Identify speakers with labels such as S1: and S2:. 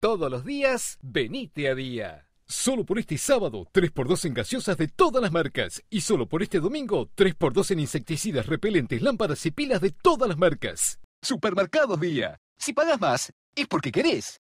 S1: Todos los días, venite a día. Solo por este sábado, 3x2 en gaseosas de todas las marcas. Y solo por este domingo, 3x2 en insecticidas, repelentes, lámparas y pilas de todas las marcas. Supermercados Día. Si pagas más, es porque querés.